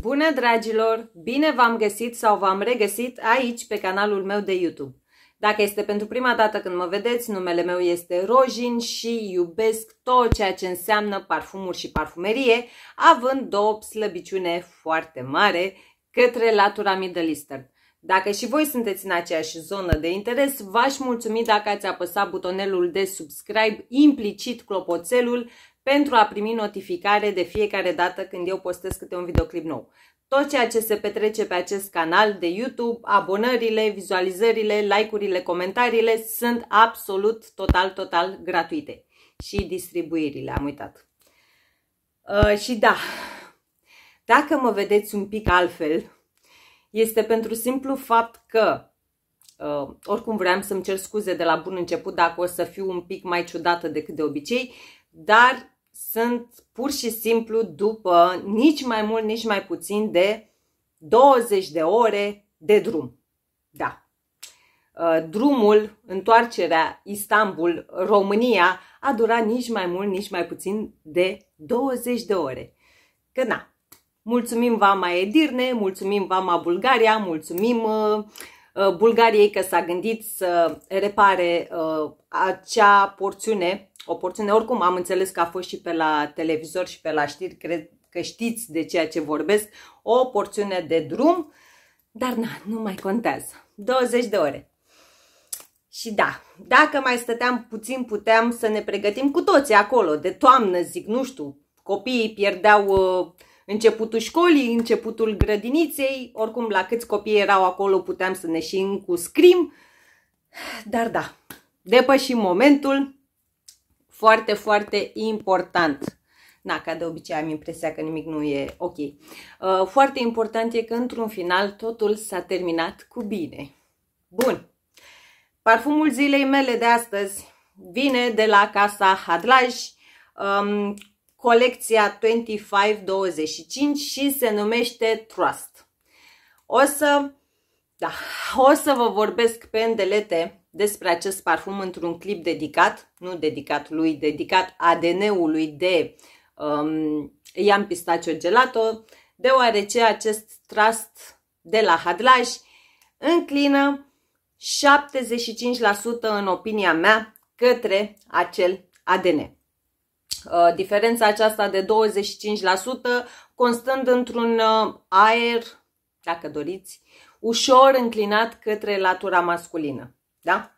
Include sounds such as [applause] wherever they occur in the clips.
Bună dragilor! Bine v-am găsit sau v-am regăsit aici pe canalul meu de YouTube. Dacă este pentru prima dată când mă vedeți, numele meu este Rojin și iubesc tot ceea ce înseamnă parfumuri și parfumerie, având două slăbiciune foarte mare către latura middle eastern. Dacă și voi sunteți în aceeași zonă de interes, v-aș mulțumi dacă ați apăsat butonelul de subscribe, implicit clopoțelul, pentru a primi notificare de fiecare dată când eu postez câte un videoclip nou. Tot ceea ce se petrece pe acest canal de YouTube, abonările, vizualizările, like-urile, comentariile sunt absolut total, total gratuite. Și distribuirile, am uitat. Uh, și da, dacă mă vedeți un pic altfel, este pentru simplu fapt că Uh, oricum vreau să-mi cer scuze de la bun început dacă o să fiu un pic mai ciudată decât de obicei, dar sunt pur și simplu după nici mai mult, nici mai puțin de 20 de ore de drum. Da. Uh, drumul, întoarcerea Istanbul, România, a durat nici mai mult, nici mai puțin de 20 de ore. Că na, Mulțumim Vama Edirne, mulțumim Vama Bulgaria, mulțumim uh, uh, Bulgariei că s-a gândit să repare uh, acea porțiune, o porțiune oricum am înțeles că a fost și pe la televizor și pe la știri, cred că știți de ceea ce vorbesc, o porțiune de drum, dar na, nu mai contează. 20 de ore. Și da, dacă mai stăteam puțin, puteam să ne pregătim cu toții acolo, de toamnă, zic, nu știu, copiii pierdeau uh, începutul școlii, începutul grădiniței, oricum la câți copii erau acolo puteam să ne și scrim, dar da, depășim momentul, foarte, foarte important. Na, ca de obicei am impresia că nimic nu e ok. Uh, foarte important e că într-un final totul s-a terminat cu bine. Bun, parfumul zilei mele de astăzi vine de la casa Hadlaj, um, colecția 2525 și se numește Trust. O să, da, o să vă vorbesc pe îndelete despre acest parfum într-un clip dedicat, nu dedicat lui, dedicat ADN-ului de um, Ian Pistacio Gelato, deoarece acest Trust de la Hadlaj înclină 75% în opinia mea către acel ADN. Uh, diferența aceasta de 25% constând într-un uh, aer, dacă doriți, ușor înclinat către latura masculină. Da?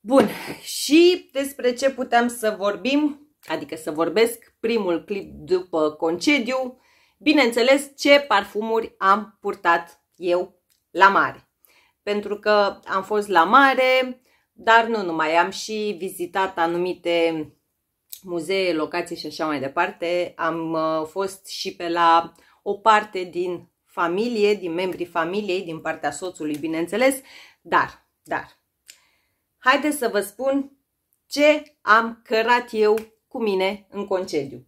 Bun, și despre ce putem să vorbim, adică să vorbesc primul clip după concediu, bineînțeles ce parfumuri am purtat eu la mare. Pentru că am fost la mare, dar nu numai, am și vizitat anumite muzee, locații și așa mai departe. Am uh, fost și pe la o parte din familie, din membrii familiei, din partea soțului, bineînțeles, dar, dar, haideți să vă spun ce am cărat eu cu mine în concediu.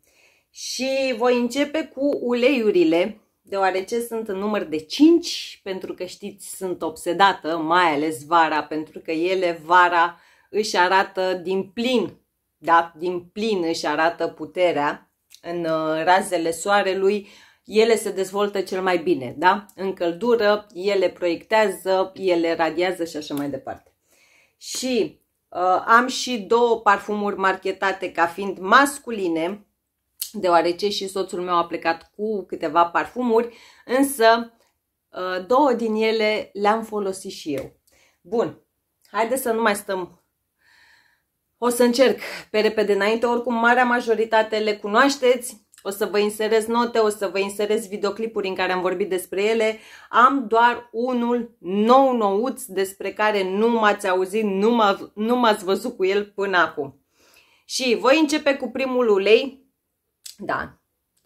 Și voi începe cu uleiurile, deoarece sunt în număr de 5, pentru că știți, sunt obsedată, mai ales vara, pentru că ele vara își arată din plin da, din plin își arată puterea în uh, razele soarelui, ele se dezvoltă cel mai bine, da? În căldură, ele proiectează, ele radiază și așa mai departe. Și uh, am și două parfumuri marketate ca fiind masculine, deoarece și soțul meu a plecat cu câteva parfumuri, însă uh, două din ele le-am folosit și eu. Bun, haideți să nu mai stăm o să încerc pe repede înainte, oricum marea majoritate le cunoașteți, o să vă inserez note, o să vă inserez videoclipuri în care am vorbit despre ele. Am doar unul nou nouț despre care nu m-ați auzit, nu m-ați văzut cu el până acum. Și voi începe cu primul ulei. Da,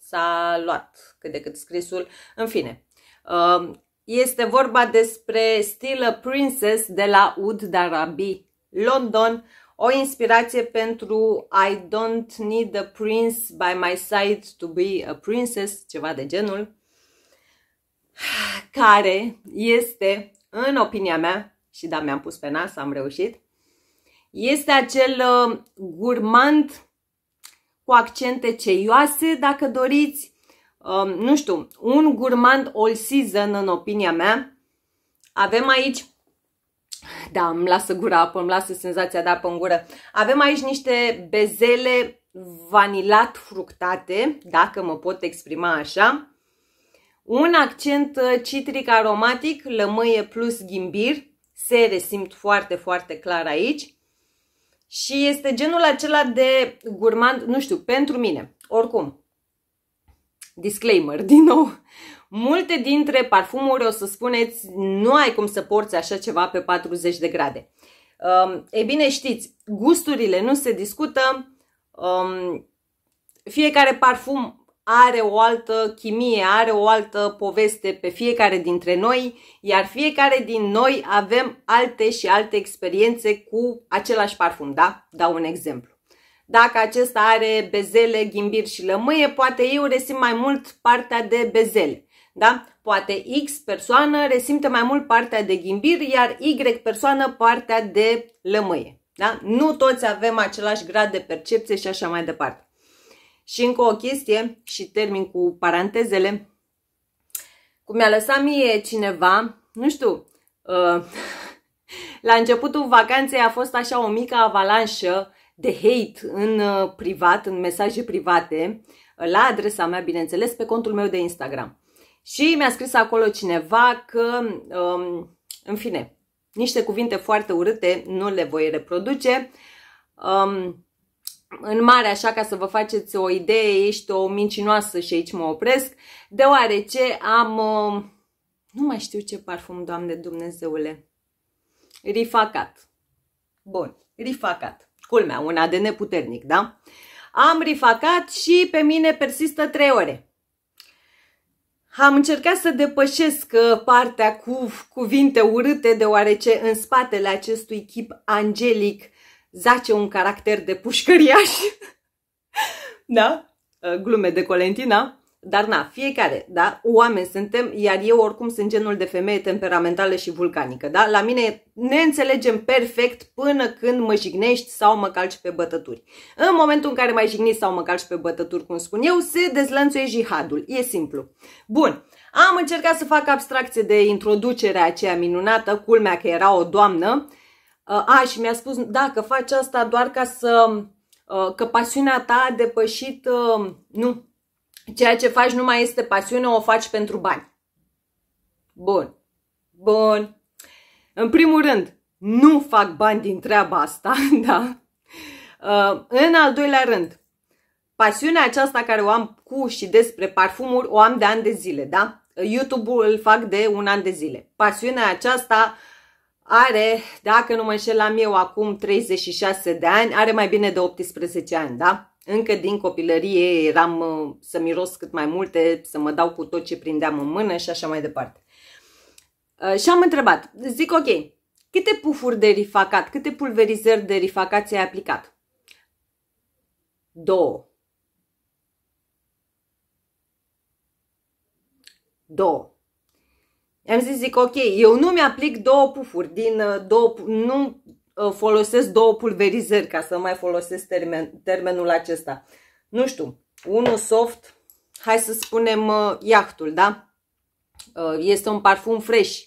s-a luat cât de cât scrisul. În fine, uh, este vorba despre Stila Princess de la Oud Darabi, London, o inspirație pentru I don't need a prince by my side to be a princess, ceva de genul, care este, în opinia mea, și da, mi-am pus pe nas, am reușit, este acel uh, gurmand cu accente ceioase, dacă doriți, um, nu știu, un gurmand all season, în opinia mea. Avem aici da, îmi lasă gura apă, îmi lasă senzația de apă în gură. Avem aici niște bezele vanilat fructate, dacă mă pot exprima așa. Un accent uh, citric aromatic, lămâie plus ghimbir, se resimt foarte, foarte clar aici. Și este genul acela de gurmand, nu știu, pentru mine. Oricum, disclaimer, [laughs] din nou, Multe dintre parfumuri o să spuneți nu ai cum să porți așa ceva pe 40 de grade. Um, e bine știți, gusturile nu se discută, um, fiecare parfum are o altă chimie, are o altă poveste pe fiecare dintre noi, iar fiecare din noi avem alte și alte experiențe cu același parfum, da? Dau un exemplu. Dacă acesta are bezele, ghimbir și lămâie, poate eu resim mai mult partea de bezele. Da? Poate X persoană resimte mai mult partea de ghimbir, iar Y persoană partea de lămâie. Da? Nu toți avem același grad de percepție și așa mai departe. Și încă o chestie și termin cu parantezele. Cum mi-a lăsat mie cineva, nu știu, uh, [laughs] la începutul vacanței a fost așa o mică avalanșă de hate în uh, privat, în mesaje private, uh, la adresa mea, bineînțeles, pe contul meu de Instagram. Și mi-a scris acolo cineva că, um, în fine, niște cuvinte foarte urâte, nu le voi reproduce. Um, în mare, așa ca să vă faceți o idee, ești o mincinoasă și aici mă opresc, deoarece am... um, nu mai știu ce parfum, Doamne Dumnezeule. Rifacat. Bun, rifacat. Culmea, un ADN puternic, da? Am rifacat și pe mine persistă 3 ore. Am încercat să depășesc uh, partea cu cuvinte urâte, deoarece în spatele acestui chip angelic zace un caracter de pușcăriaș. [laughs] da? Uh, glume de Colentina. Dar na, fiecare, da? Oameni suntem, iar eu oricum sunt genul de femeie temperamentală și vulcanică, da? La mine ne înțelegem perfect până când mă jignești sau mă calci pe bătături. În momentul în care mai jigniți sau mă calci pe bătături, cum spun eu, se dezlănțuie jihadul. E simplu. Bun. Am încercat să fac abstracție de introducerea aceea minunată, culmea că era o doamnă. Uh, a, și mi-a spus, da, că faci asta doar ca să... Uh, că pasiunea ta a depășit... Uh, nu, ceea ce faci nu mai este pasiune, o faci pentru bani. Bun. Bun. În primul rând, nu fac bani din treaba asta, [laughs] da? Uh, în al doilea rând, pasiunea aceasta care o am cu și despre parfumuri, o am de ani de zile, da? YouTube-ul îl fac de un an de zile. Pasiunea aceasta are, dacă nu mă am eu, acum 36 de ani, are mai bine de 18 ani, da? Încă din copilărie eram să miros cât mai multe, să mă dau cu tot ce prindeam în mână și așa mai departe. Uh, și am întrebat, zic ok, câte pufuri de rifacat, câte pulverizări de rifacat ți-ai aplicat? Două. Două. I-am zis, zic, ok, eu nu mi-aplic două pufuri din uh, două, nu, folosesc două pulverizări, ca să mai folosesc termen, termenul acesta. Nu știu, unul soft, hai să spunem uh, iahtul, da? Uh, este un parfum fresh.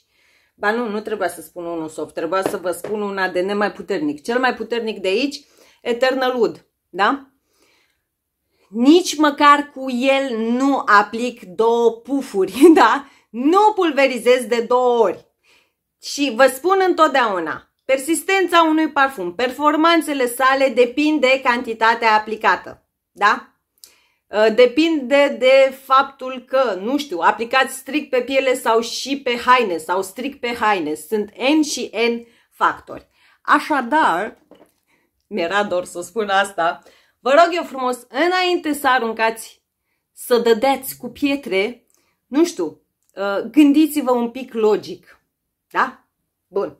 Ba nu, nu trebuia să spun unul soft, trebuia să vă spun un ADN mai puternic. Cel mai puternic de aici, Eternal Wood, da? Nici măcar cu el nu aplic două pufuri, [laughs] da? Nu pulverizez de două ori. Și vă spun întotdeauna, Persistența unui parfum, performanțele sale depind de cantitatea aplicată. Da? Uh, depinde de faptul că, nu știu, aplicați strict pe piele sau și pe haine sau strict pe haine. Sunt N și N factori. Așadar, mi-era dor să spun asta, vă rog eu frumos, înainte să aruncați, să dădeați cu pietre, nu știu, uh, gândiți-vă un pic logic. Da? Bun.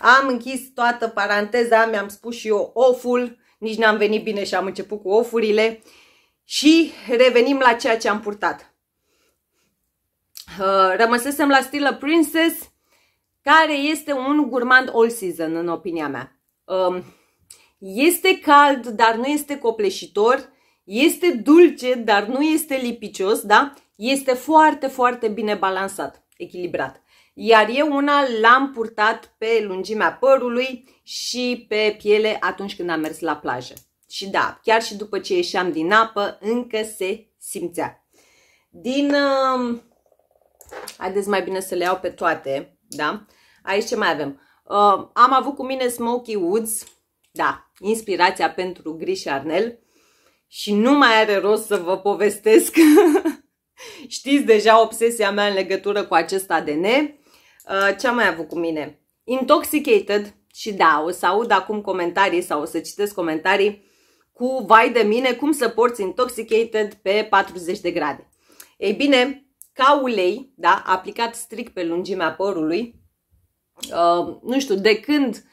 Am închis toată paranteza, mi-am spus și eu oful, nici n-am venit bine și am început cu ofurile și revenim la ceea ce am purtat. Uh, rămăsesem la stilă Princess, care este un gurmand all season, în opinia mea. Um, este cald, dar nu este copleșitor, este dulce, dar nu este lipicios, da? Este foarte, foarte bine balansat, echilibrat iar eu una l-am purtat pe lungimea părului și pe piele atunci când am mers la plajă. Și da, chiar și după ce ieșeam din apă, încă se simțea. Din... Uh, haideți mai bine să le iau pe toate, da? Aici ce mai avem? Uh, am avut cu mine Smoky Woods, da, inspirația pentru Gri și Arnel. Și nu mai are rost să vă povestesc [laughs] Știți deja obsesia mea în legătură cu acest ADN. Uh, ce am mai avut cu mine? Intoxicated și da, o să aud acum comentarii sau o să citesc comentarii cu vai de mine cum să porți intoxicated pe 40 de grade. Ei bine, ca ulei, da, aplicat strict pe lungimea părului, uh, nu știu, de când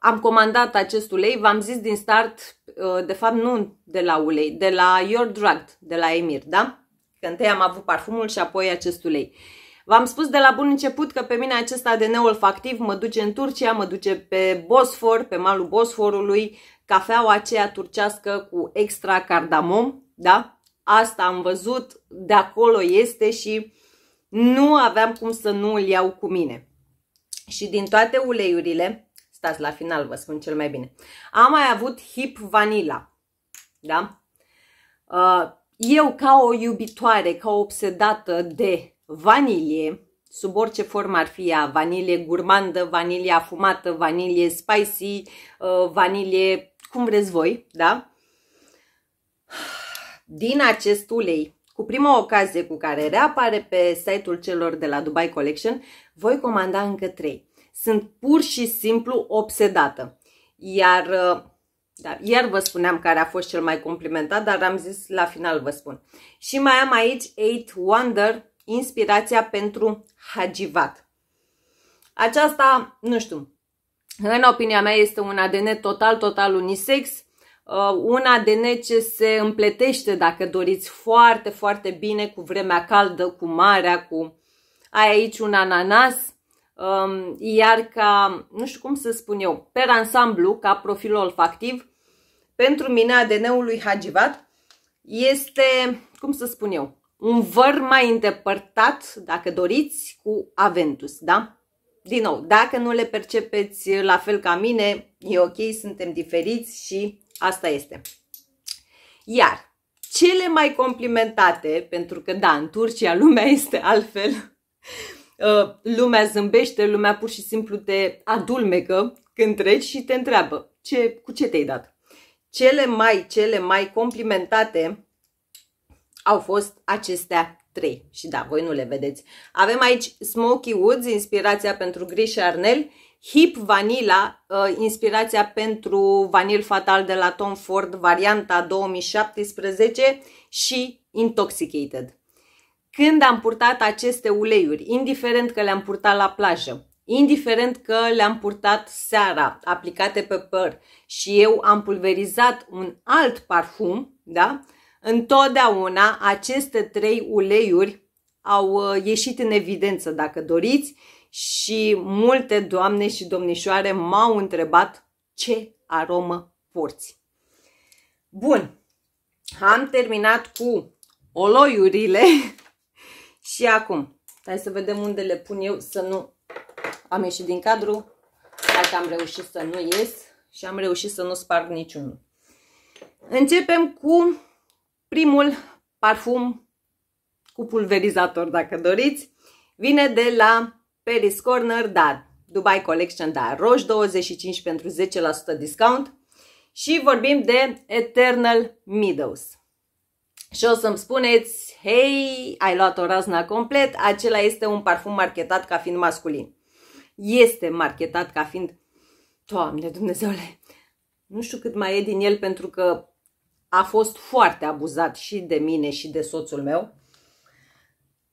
am comandat acest ulei, v-am zis din start, uh, de fapt nu de la ulei, de la Your Drug, de la Emir, da? Că întâi am avut parfumul și apoi acest ulei. Uh, V-am spus de la bun început că pe mine acest ADN neolfactiv mă duce în Turcia, mă duce pe Bosfor, pe malul Bosforului, cafeaua aceea turcească cu extra cardamom, da? Asta am văzut, de acolo este și nu aveam cum să nu îl iau cu mine. Și din toate uleiurile, stați la final, vă spun cel mai bine, am mai avut hip vanila, da? Uh, eu, ca o iubitoare, ca o obsedată de vanilie, sub orice formă ar fi ea, vanilie gurmandă, vanilie afumată, vanilie spicy, uh, vanilie cum vreți voi, da? Din acest ulei, cu prima ocazie cu care reapare pe site-ul celor de la Dubai Collection, voi comanda încă trei. Sunt pur și simplu obsedată. Iar, uh, da, iar vă spuneam care a fost cel mai complimentat, dar am zis la final vă spun. Și mai am aici 8 Wonder inspirația pentru hagivat. Aceasta, nu știu, în opinia mea este un ADN total, total unisex, uh, un ADN ce se împletește, dacă doriți, foarte, foarte bine cu vremea caldă, cu marea, cu... Ai aici un ananas, um, iar ca, nu știu cum să spun eu, per ansamblu, ca profil olfactiv, pentru mine ADN-ul lui Hagivat este, cum să spun eu, un văr mai îndepărtat, dacă doriți, cu Aventus, da? Din nou, dacă nu le percepeți la fel ca mine, e ok, suntem diferiți și asta este. Iar cele mai complimentate, pentru că da, în Turcia lumea [laughs] este altfel, [laughs] uh, lumea zâmbește, lumea pur și simplu te adulmecă când treci și te întreabă ce, cu ce te-ai dat. Cele mai, cele mai complimentate au fost acestea trei. Și da, voi nu le vedeți. Avem aici Smoky Woods, inspirația pentru Gris și arnel, Hip Vanilla, uh, inspirația pentru Vanil Fatal de la Tom Ford, varianta 2017 și Intoxicated. Când am purtat aceste uleiuri, indiferent că le-am purtat la plajă, indiferent că le-am purtat seara, aplicate pe păr și eu am pulverizat un alt parfum, da? Întotdeauna aceste trei uleiuri au uh, ieșit în evidență, dacă doriți, și multe doamne și domnișoare m-au întrebat ce aromă porți. Bun, am terminat cu oloiurile [laughs] și acum, hai să vedem unde le pun eu să nu am ieșit din cadru, dacă am reușit să nu ies și am reușit să nu sparg niciunul. Începem cu Primul parfum cu pulverizator, dacă doriți, vine de la Paris Corner, da, Dubai Collection, dar roș 25 pentru 10% discount și vorbim de Eternal Meadows. Și o să-mi spuneți, hei, ai luat o razna complet, acela este un parfum marketat ca fiind masculin. Este marketat ca fiind, Doamne Dumnezeule, nu știu cât mai e din el pentru că a fost foarte abuzat și de mine și de soțul meu.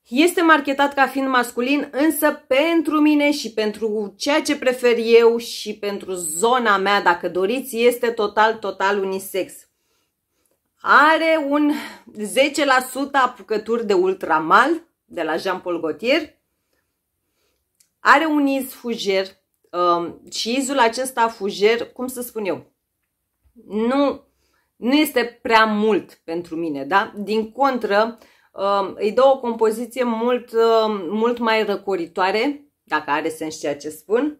Este marketat ca fiind masculin, însă pentru mine și pentru ceea ce prefer eu și pentru zona mea, dacă doriți, este total, total unisex. Are un 10% apucături de ultramal de la Jean-Paul Gaultier. Are un iz fujer um, și izul acesta fujer, cum să spun eu, nu nu este prea mult pentru mine, da? Din contră, um, îi dă o compoziție mult, um, mult mai răcoritoare, dacă are sens ceea ce spun.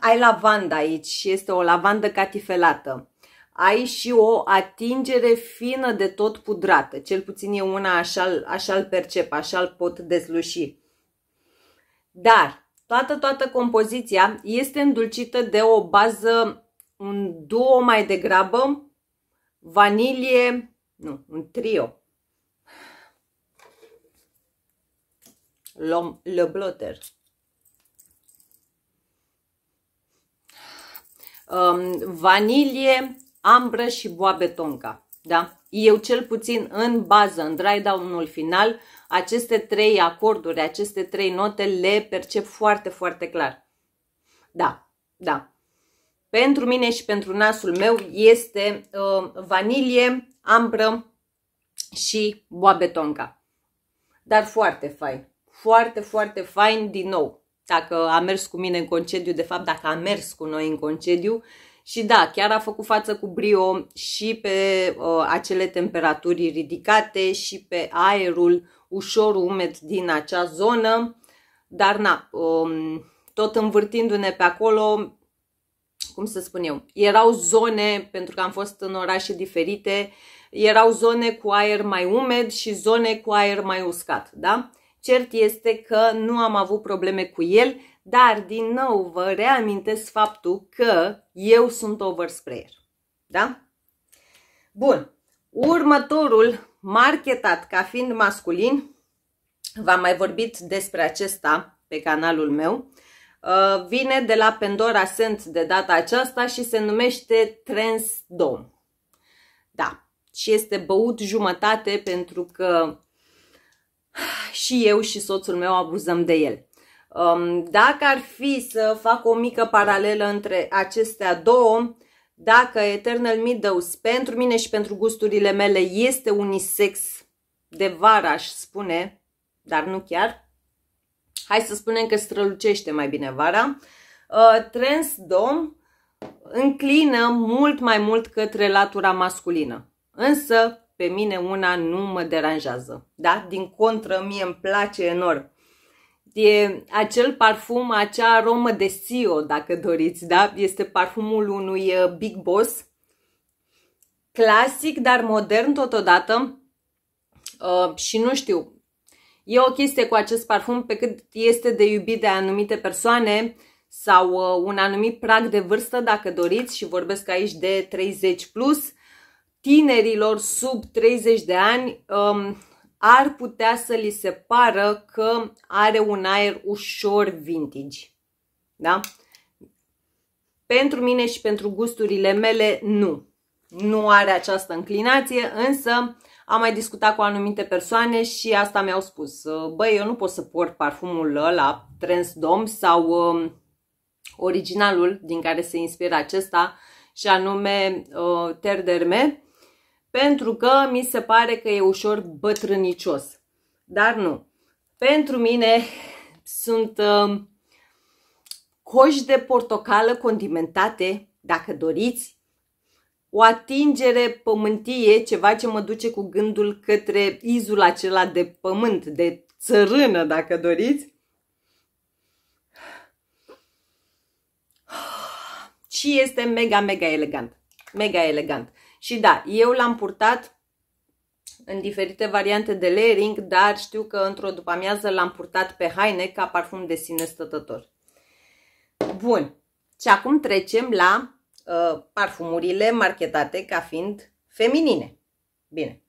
Ai lavanda aici, este o lavandă catifelată. Ai și o atingere fină de tot pudrată, cel puțin e una așa-l așa percep, așa-l pot desluși. Dar toată, toată compoziția este îndulcită de o bază un duo mai degrabă, vanilie, nu, un trio. Le Blotter. Um, vanilie, ambră și boabe tonka. Da? Eu cel puțin în bază, în dry down-ul final, aceste trei acorduri, aceste trei note le percep foarte, foarte clar. Da, da pentru mine și pentru nasul meu este uh, vanilie, ambră și boabetonca. Dar foarte fain, foarte, foarte fain din nou. Dacă a mers cu mine în concediu, de fapt dacă a mers cu noi în concediu și da, chiar a făcut față cu brio și pe uh, acele temperaturi ridicate și pe aerul ușor umed din acea zonă, dar na, um, tot învârtindu-ne pe acolo, cum să spun eu, erau zone, pentru că am fost în orașe diferite, erau zone cu aer mai umed și zone cu aer mai uscat, da? Cert este că nu am avut probleme cu el, dar din nou vă reamintesc faptul că eu sunt oversprayer, da? Bun, următorul marketat ca fiind masculin, v-am mai vorbit despre acesta pe canalul meu, uh, Uh, vine de la Pandora Scent de data aceasta și se numește Transdom. Da, și este băut jumătate pentru că și eu și soțul meu abuzăm de el. Um, dacă ar fi să fac o mică paralelă între acestea două, dacă Eternal Meadows pentru mine și pentru gusturile mele este unisex de vară, aș spune, dar nu chiar, Hai să spunem că strălucește mai bine vara. Uh, transdom înclină mult mai mult către latura masculină. Însă, pe mine una nu mă deranjează. Da? Din contră, mie îmi place enorm. E acel parfum, acea aromă de sio, dacă doriți, da? Este parfumul unui uh, Big Boss. Clasic, dar modern totodată. Uh, și nu știu, E o chestie cu acest parfum, pe cât este de iubit de anumite persoane sau uh, un anumit prag de vârstă, dacă doriți, și vorbesc aici de 30 plus, tinerilor sub 30 de ani um, ar putea să li se pară că are un aer ușor vintage. Da? Pentru mine și pentru gusturile mele, nu. Nu are această înclinație, însă am mai discutat cu anumite persoane și asta mi-au spus. Uh, băi, eu nu pot să port parfumul ăla, Transdom sau um, originalul din care se inspiră acesta și anume uh, Terderme, pentru că mi se pare că e ușor bătrânicios. Dar nu. Pentru mine [laughs] sunt uh, coși de portocală condimentate, dacă doriți, o atingere pământie, ceva ce mă duce cu gândul către izul acela de pământ, de țărână, dacă doriți. Și este mega, mega elegant. Mega elegant. Și da, eu l-am purtat în diferite variante de layering, dar știu că într-o după-amiază l-am purtat pe haine ca parfum de sine stătător. Bun. Și acum trecem la Uh, parfumurile marketate ca fiind feminine. Bine,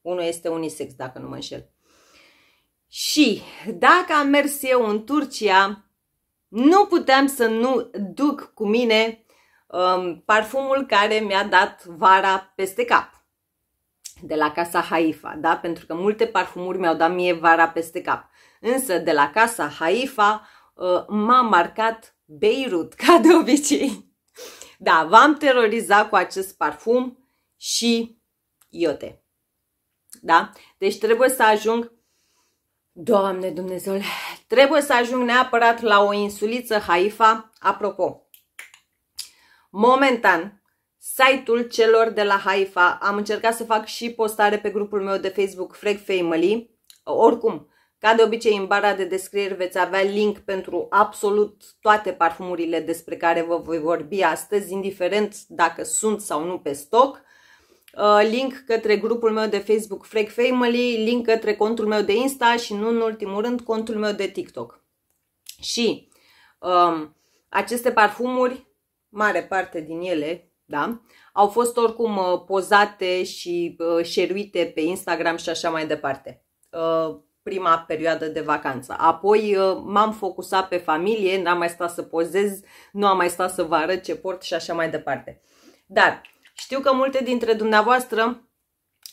unul este unisex, dacă nu mă înșel. Și dacă am mers eu în Turcia, nu puteam să nu duc cu mine um, parfumul care mi-a dat vara peste cap de la Casa Haifa, da? Pentru că multe parfumuri mi-au dat mie vara peste cap. Însă de la Casa Haifa uh, m-a marcat Beirut, [laughs] ca de obicei. Da, v-am terorizat cu acest parfum și iote. Da? Deci trebuie să ajung Doamne Dumnezeule, trebuie să ajung neapărat la o insuliță Haifa. Apropo, momentan, site-ul celor de la Haifa, am încercat să fac și postare pe grupul meu de Facebook Freg Family. Oricum, ca de obicei, în bara de descriere veți avea link pentru absolut toate parfumurile despre care vă voi vorbi astăzi, indiferent dacă sunt sau nu pe stoc. Uh, link către grupul meu de Facebook Frag Family, link către contul meu de Insta și nu în ultimul rând contul meu de TikTok. Și um, aceste parfumuri, mare parte din ele, da, au fost oricum uh, pozate și uh, șeruite pe Instagram și așa mai departe. Uh, prima perioadă de vacanță. Apoi uh, m-am focusat pe familie, n-am mai stat să pozez, nu am mai stat să vă arăt ce port și așa mai departe. Dar știu că multe dintre dumneavoastră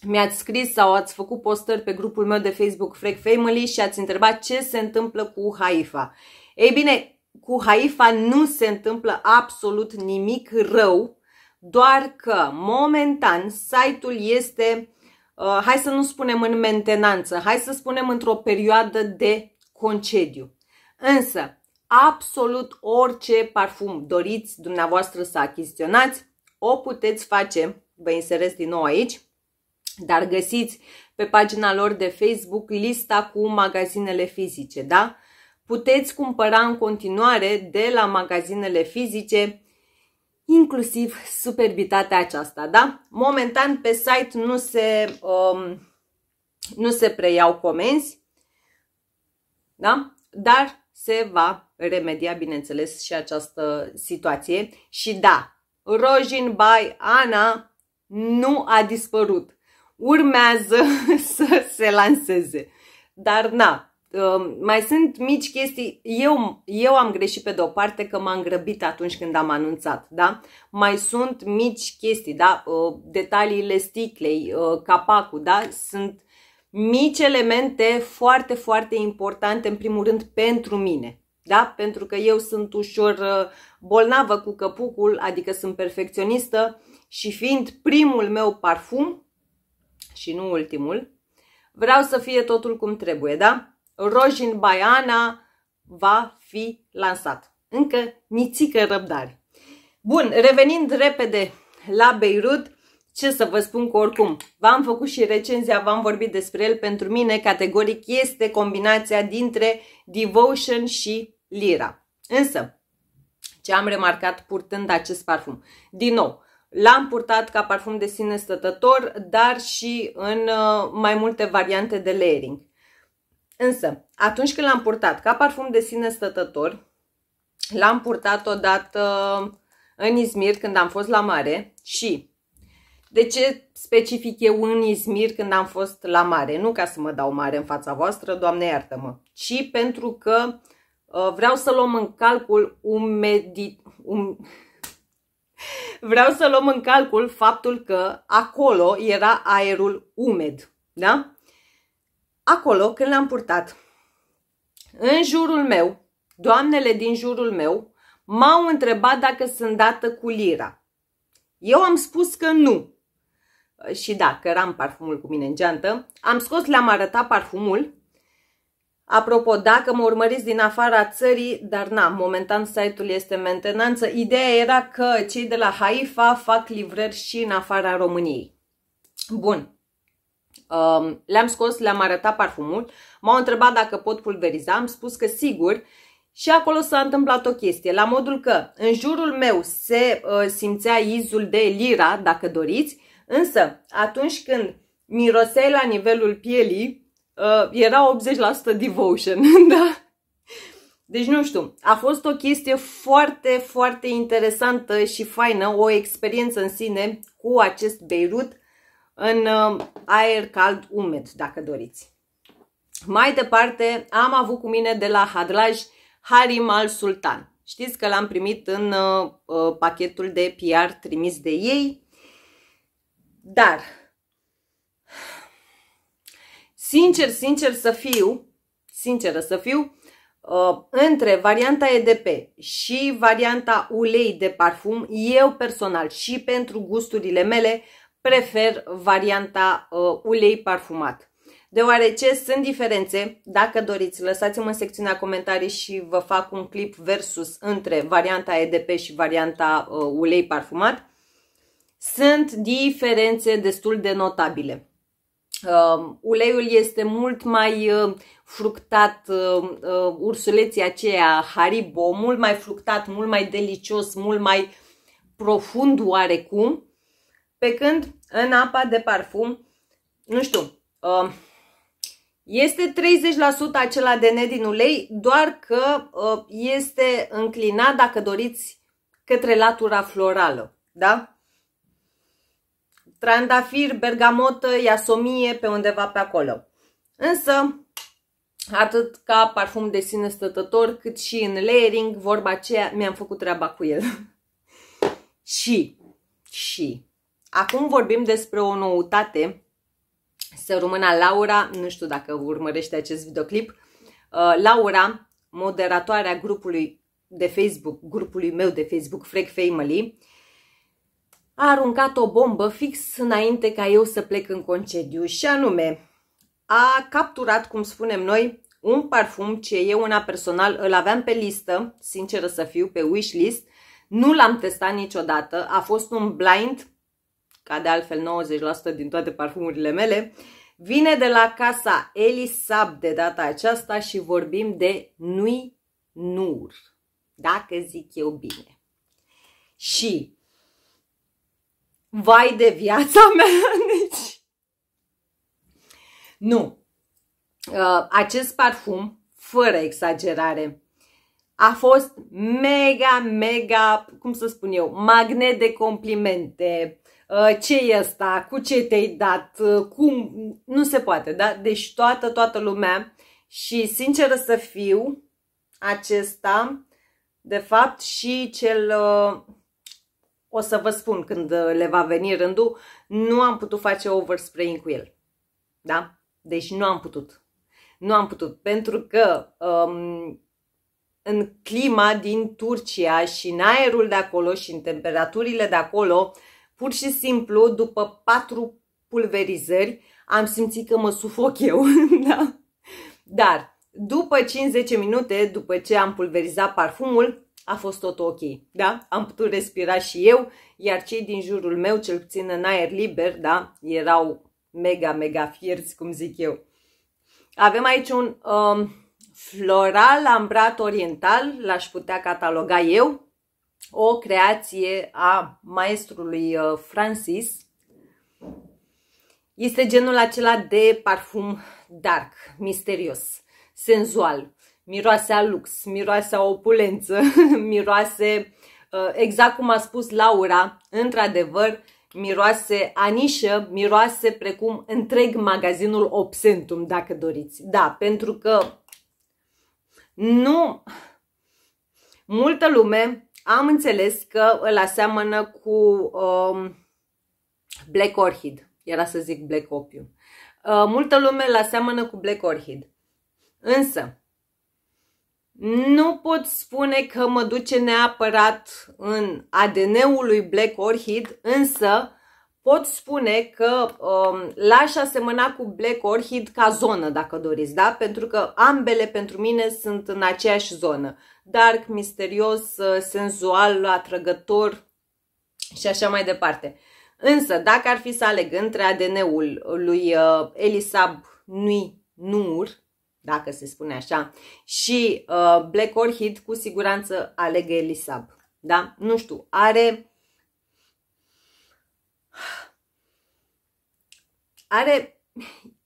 mi-ați scris sau ați făcut postări pe grupul meu de Facebook Freak Family și ați întrebat ce se întâmplă cu Haifa. Ei bine, cu Haifa nu se întâmplă absolut nimic rău, doar că momentan site-ul este Uh, hai să nu spunem în mentenanță, hai să spunem într-o perioadă de concediu. Însă, absolut orice parfum doriți dumneavoastră să achiziționați, o puteți face, vă inserez din nou aici, dar găsiți pe pagina lor de Facebook lista cu magazinele fizice, da? Puteți cumpăra în continuare de la magazinele fizice inclusiv superbitatea aceasta, da? Momentan pe site nu se, um, nu se preiau comenzi, da? Dar se va remedia, bineînțeles, și această situație. Și da, Rojin by Ana nu a dispărut. Urmează [laughs] să se lanseze. Dar na, mai sunt mici chestii. Eu, eu am greșit pe de-o parte că m-am grăbit atunci când am anunțat, da? Mai sunt mici chestii, da? Ă, detaliile sticlei, ă, capacul, da? Sunt mici elemente foarte, foarte importante, în primul rând, pentru mine. Da? Pentru că eu sunt ușor ă, bolnavă cu căpucul, adică sunt perfecționistă și fiind primul meu parfum și nu ultimul, vreau să fie totul cum trebuie, da? Rojin Baiana va fi lansat. Încă nițică răbdare. Bun, revenind repede la Beirut, ce să vă spun cu oricum, v-am făcut și recenzia, v-am vorbit despre el, pentru mine categoric este combinația dintre Devotion și Lira. Însă, ce am remarcat purtând acest parfum? Din nou, l-am purtat ca parfum de sine stătător, dar și în uh, mai multe variante de layering. Însă, atunci când l-am purtat ca parfum de sine stătător, l-am purtat odată uh, în Izmir când am fost la mare și de ce specific eu în Izmir când am fost la mare? Nu ca să mă dau mare în fața voastră, Doamne iartă-mă, ci pentru că uh, vreau să luăm în calcul umedit... Um... [laughs] vreau să luăm în calcul faptul că acolo era aerul umed, da? Acolo, când l-am purtat, în jurul meu, doamnele din jurul meu, m-au întrebat dacă sunt dată cu lira. Eu am spus că nu. Și da, că eram parfumul cu mine în geantă, am scos, le-am arătat parfumul. Apropo, dacă mă urmăriți din afara țării, dar na, momentan site-ul este mentenanță, ideea era că cei de la Haifa fac livrări și în afara României. Bun, Um, le-am scos, le-am arătat parfumul, m-au întrebat dacă pot pulveriza, am spus că sigur și acolo s-a întâmplat o chestie, la modul că în jurul meu se uh, simțea izul de lira, dacă doriți, însă atunci când miroseai la nivelul pielii, uh, era 80% devotion, [laughs] da? Deci nu știu, a fost o chestie foarte, foarte interesantă și faină, o experiență în sine cu acest Beirut în um, aer cald umed, dacă doriți. Mai departe, am avut cu mine de la Hadraj Harim al Sultan. Știți că l-am primit în uh, uh pachetul de PR trimis de ei, dar sincer, sincer să fiu, sinceră să fiu, uh, între varianta EDP și varianta ulei de parfum, eu personal și pentru gusturile mele prefer varianta uh, ulei parfumat. Deoarece sunt diferențe, dacă doriți, lăsați-mă în secțiunea comentarii și vă fac un clip versus între varianta EDP și varianta uh, ulei parfumat. Sunt diferențe destul de notabile. Uh, uleiul este mult mai uh, fructat, uh, uh, ursuleții aceea Haribo, mult mai fructat, mult mai delicios, mult mai profund oarecum pe când în apa de parfum, nu știu, uh, este 30% acela de ne din ulei, doar că uh, este înclinat, dacă doriți, către latura florală. Da? Trandafir, bergamotă, iasomie, pe undeva pe acolo. Însă, atât ca parfum de sine stătător, cât și în layering, vorba aceea, mi-am făcut treaba cu el. [laughs] și, și, Acum vorbim despre o noutate. rămână Laura, nu știu dacă urmărește acest videoclip, uh, Laura, moderatoarea grupului de Facebook, grupului meu de Facebook, Freak Family, a aruncat o bombă fix înainte ca eu să plec în concediu și anume a capturat, cum spunem noi, un parfum ce eu una personal îl aveam pe listă, sinceră să fiu, pe wishlist, nu l-am testat niciodată, a fost un blind ca de altfel 90% din toate parfumurile mele, vine de la casa Elisab de data aceasta și vorbim de Nui Nur, dacă zic eu bine. Și, vai de viața [laughs] mea, deci... Nu, uh, acest parfum, fără exagerare, a fost mega, mega, cum să spun eu, magnet de complimente, Uh, ce e asta, cu ce te-ai dat, uh, cum, nu se poate, da? Deci toată, toată lumea și sinceră să fiu, acesta, de fapt și cel, uh, o să vă spun când le va veni rândul, nu am putut face overspraying cu el, da? Deci nu am putut. Nu am putut, pentru că um, în clima din Turcia și în aerul de acolo și în temperaturile de acolo, uh, Pur și simplu, după patru pulverizări, am simțit că mă sufoc eu. [laughs] da? Dar după 5-10 minute, după ce am pulverizat parfumul, a fost tot ok. Da? Am putut respira și eu, iar cei din jurul meu, cel puțin în aer liber, da? erau mega, mega fierți, cum zic eu. Avem aici un um, floral ambrat oriental, l-aș putea cataloga eu, o creație a maestrului uh, Francis. Este genul acela de parfum dark, misterios, senzual, miroase a lux, miroase a opulență, [laughs] miroase, uh, exact cum a spus Laura, într-adevăr, miroase a nișă, miroase precum întreg magazinul Obsentum, dacă doriți. Da, pentru că nu... Multă lume am înțeles că îl aseamănă cu um, Black Orchid. Era să zic Black Opium. Uh, multă lume îl aseamănă cu Black Orchid. Însă, nu pot spune că mă duce neapărat în ADN-ul lui Black Orchid, însă pot spune că um, l-aș asemăna cu Black Orchid ca zonă, dacă doriți, da? Pentru că ambele pentru mine sunt în aceeași zonă. Dark, misterios, uh, senzual, atrăgător și așa mai departe. Însă, dacă ar fi să aleg între ADN-ul lui uh, Elisab Nui Nur, dacă se spune așa, și uh, Black Orchid, cu siguranță aleg Elisab. Da? Nu știu, are Are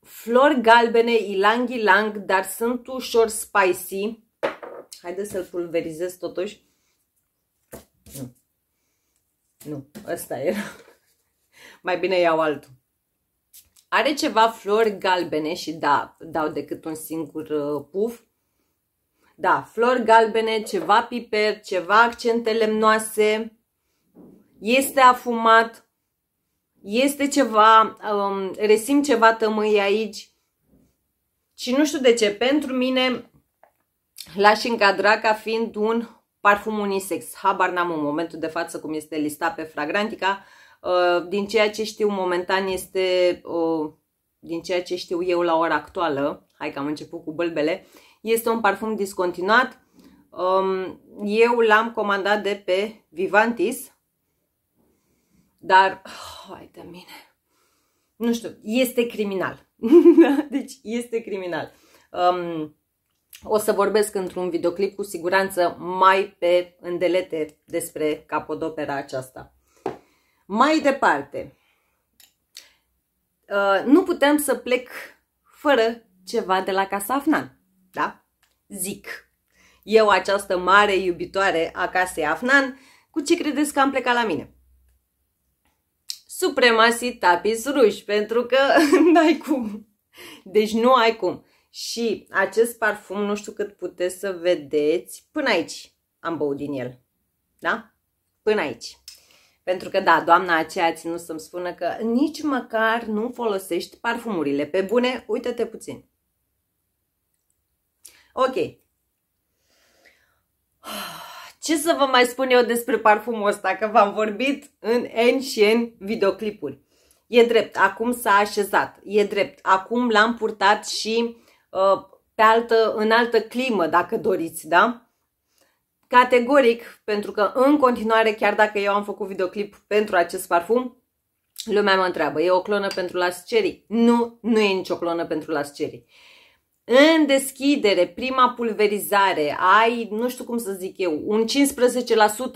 flori galbene, ilang-ilang, dar sunt ușor spicy. Haideți să-l pulverizez totuși. Nu. Nu, ăsta era. Mai bine iau altul. Are ceva flori galbene și da, dau decât un singur uh, puf. Da, flori galbene, ceva piper, ceva accente lemnoase. Este afumat este ceva, um, resim ceva tămâi aici și nu știu de ce, pentru mine l-aș încadra ca fiind un parfum unisex. Habar n-am în momentul de față cum este listat pe Fragrantica. Uh, din ceea ce știu momentan este, uh, din ceea ce știu eu la ora actuală, hai că am început cu bălbele, este un parfum discontinuat. Um, eu l-am comandat de pe Vivantis dar, oh, hai de mine, nu știu, este criminal. [laughs] Da? deci este criminal. Um, o să vorbesc într-un videoclip cu siguranță mai pe îndelete despre capodopera aceasta. Mai departe, uh, nu putem să plec fără ceva de la Casa Afnan, da? Zic. Eu, această mare iubitoare a Casei Afnan, cu ce credeți că am plecat la mine? supremații tapis ruși, pentru că [laughs] n-ai cum. Deci nu ai cum. Și acest parfum, nu știu cât puteți să vedeți, până aici am băut din el. Da? Până aici. Pentru că, da, doamna aceea a ținut să-mi spună că nici măcar nu folosești parfumurile. Pe bune, uită-te puțin. Ok. Ce să vă mai spun eu despre parfumul ăsta, că v-am vorbit în N și N videoclipuri. E drept, acum s-a așezat, e drept, acum l-am purtat și uh, pe altă, în altă climă, dacă doriți, da? Categoric, pentru că în continuare, chiar dacă eu am făcut videoclip pentru acest parfum, lumea mă întreabă, e o clonă pentru las Nu, nu e nicio clonă pentru las în deschidere, prima pulverizare, ai, nu știu cum să zic eu, un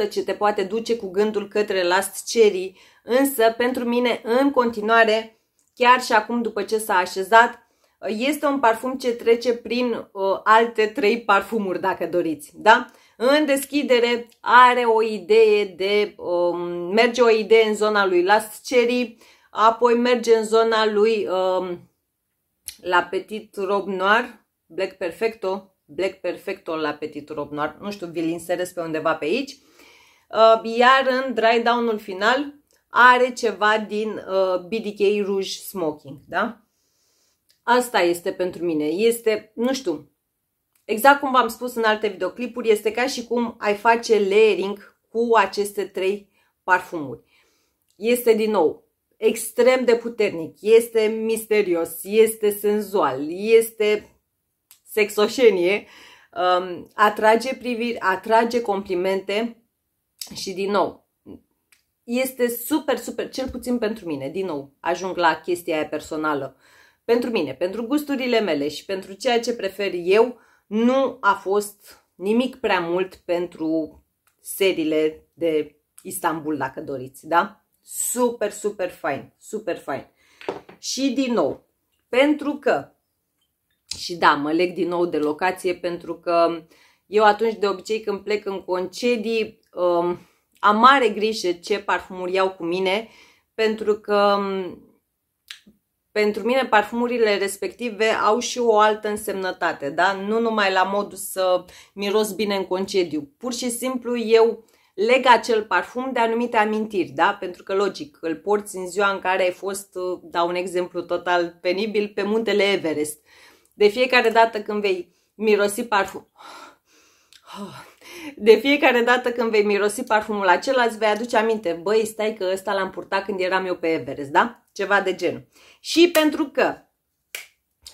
15% ce te poate duce cu gândul către last cherry, însă pentru mine în continuare, chiar și acum după ce s-a așezat, este un parfum ce trece prin uh, alte trei parfumuri, dacă doriți. Da? În deschidere are o idee de, um, merge o idee în zona lui Last Cherry, apoi merge în zona lui um, la Petit Rob Noir, Black Perfecto, Black Perfecto la Petit Rob Noir, nu știu, vi-l inserez pe undeva pe aici. Uh, iar în dry down-ul final are ceva din uh, BDK Rouge Smoking, da? Asta este pentru mine, este, nu știu, exact cum v-am spus în alte videoclipuri, este ca și cum ai face layering cu aceste trei parfumuri. Este din nou extrem de puternic, este misterios, este senzual, este sexoșenie, um, atrage priviri, atrage complimente și din nou, este super, super, cel puțin pentru mine, din nou, ajung la chestia aia personală. Pentru mine, pentru gusturile mele și pentru ceea ce prefer eu, nu a fost nimic prea mult pentru serile de Istanbul, dacă doriți, da? Super, super fain, super fain. Și din nou, pentru că, și da, mă leg din nou de locație pentru că eu atunci de obicei când plec în concedii um, am mare grijă ce parfumuri iau cu mine pentru că um, pentru mine parfumurile respective au și o altă însemnătate, da? Nu numai la modul să miros bine în concediu. Pur și simplu eu leg acel parfum de anumite amintiri, da? Pentru că, logic, îl porți în ziua în care ai fost, uh, dau un exemplu total penibil, pe muntele Everest. De fiecare dată când vei mirosi parfum... [sighs] De fiecare dată când vei mirosi parfumul acela, îți vei aduce aminte, băi, stai că ăsta l-am purtat când eram eu pe Everest, da? Ceva de genul. Și pentru că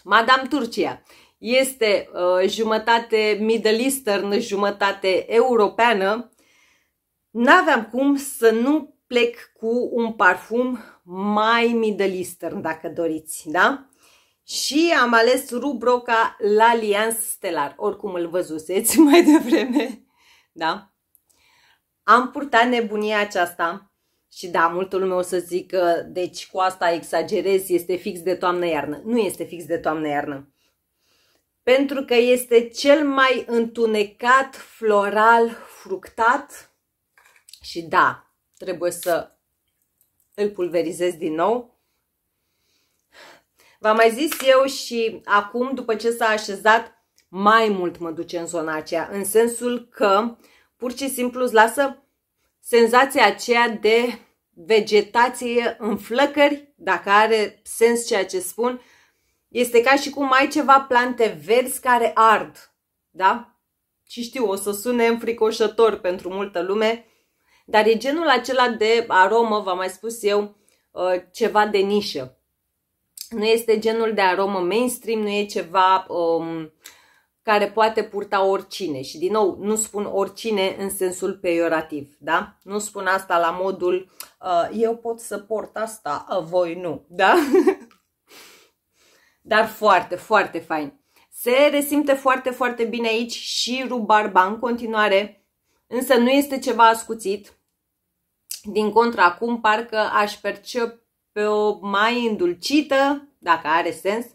Madame Turcia este uh, jumătate Middle Eastern, jumătate europeană, N-aveam cum să nu plec cu un parfum mai Middle Eastern, dacă doriți, da? Și am ales Rubroca L'Alliance Stelar, oricum îl văzuseți [laughs] mai devreme, da? Am purtat nebunia aceasta și da, multul lume o să zic că, deci cu asta exagerez, este fix de toamnă-iarnă. Nu este fix de toamnă-iarnă. Pentru că este cel mai întunecat floral fructat și da, trebuie să îl pulverizez din nou. V-am mai zis eu și acum, după ce s-a așezat, mai mult mă duce în zona aceea, în sensul că pur și simplu îți lasă senzația aceea de vegetație în flăcări, dacă are sens ceea ce spun, este ca și cum ai ceva plante verzi care ard, da? Și știu, o să sune înfricoșător pentru multă lume, dar e genul acela de aromă, v-am mai spus eu, uh, ceva de nișă. Nu este genul de aromă mainstream, nu e ceva um, care poate purta oricine. Și din nou, nu spun oricine în sensul peiorativ, da? Nu spun asta la modul uh, eu pot să port asta, uh, voi nu, da? [laughs] Dar foarte, foarte fain. Se resimte foarte, foarte bine aici și rubarba în continuare, însă nu este ceva ascuțit. Din contră, acum parcă aș percepe-o mai îndulcită, dacă are sens.